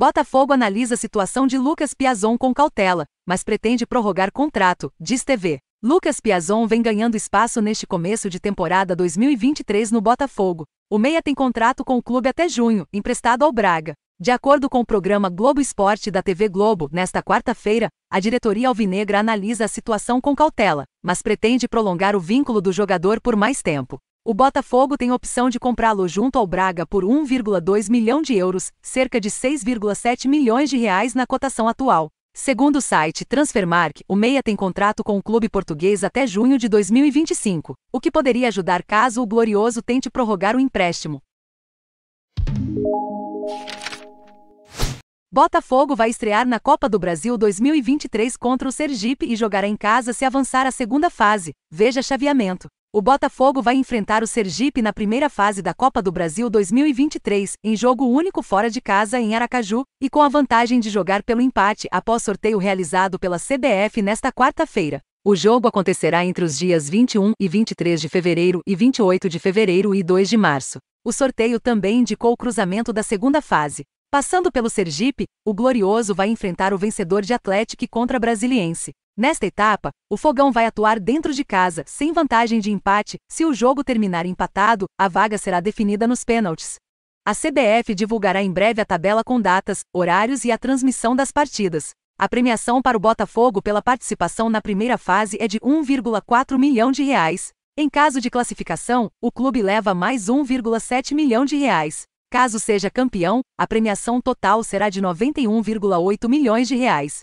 Botafogo analisa a situação de Lucas Piazon com cautela, mas pretende prorrogar contrato, diz TV. Lucas Piazon vem ganhando espaço neste começo de temporada 2023 no Botafogo. O Meia tem contrato com o clube até junho, emprestado ao Braga. De acordo com o programa Globo Esporte da TV Globo, nesta quarta-feira, a diretoria alvinegra analisa a situação com cautela, mas pretende prolongar o vínculo do jogador por mais tempo. O Botafogo tem opção de comprá-lo junto ao Braga por 1,2 milhão de euros, cerca de 6,7 milhões de reais na cotação atual. Segundo o site Transfermark, o Meia tem contrato com o clube português até junho de 2025, o que poderia ajudar caso o Glorioso tente prorrogar o empréstimo. Botafogo vai estrear na Copa do Brasil 2023 contra o Sergipe e jogará em casa se avançar à segunda fase. Veja chaveamento. O Botafogo vai enfrentar o Sergipe na primeira fase da Copa do Brasil 2023, em jogo único fora de casa em Aracaju, e com a vantagem de jogar pelo empate após sorteio realizado pela CBF nesta quarta-feira. O jogo acontecerá entre os dias 21 e 23 de fevereiro e 28 de fevereiro e 2 de março. O sorteio também indicou o cruzamento da segunda fase. Passando pelo Sergipe, o Glorioso vai enfrentar o vencedor de Atlético contra Brasiliense. Nesta etapa, o fogão vai atuar dentro de casa, sem vantagem de empate. Se o jogo terminar empatado, a vaga será definida nos pênaltis. A CBF divulgará em breve a tabela com datas, horários e a transmissão das partidas. A premiação para o Botafogo pela participação na primeira fase é de 1,4 milhão de reais. Em caso de classificação, o clube leva mais 1,7 milhão de reais. Caso seja campeão, a premiação total será de 91,8 milhões de reais.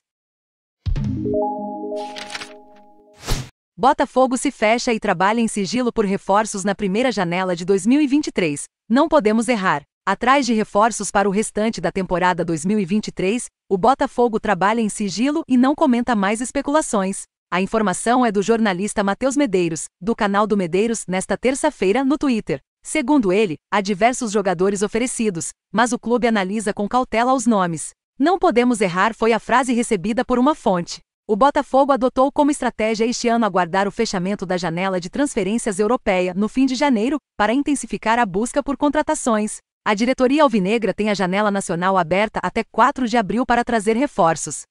Botafogo se fecha e trabalha em sigilo por reforços na primeira janela de 2023. Não podemos errar. Atrás de reforços para o restante da temporada 2023, o Botafogo trabalha em sigilo e não comenta mais especulações. A informação é do jornalista Matheus Medeiros, do canal do Medeiros, nesta terça-feira no Twitter. Segundo ele, há diversos jogadores oferecidos, mas o clube analisa com cautela os nomes. Não podemos errar foi a frase recebida por uma fonte. O Botafogo adotou como estratégia este ano aguardar o fechamento da janela de transferências europeia no fim de janeiro para intensificar a busca por contratações. A diretoria alvinegra tem a janela nacional aberta até 4 de abril para trazer reforços.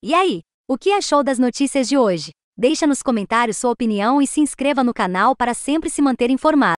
E aí, o que achou das notícias de hoje? Deixa nos comentários sua opinião e se inscreva no canal para sempre se manter informado.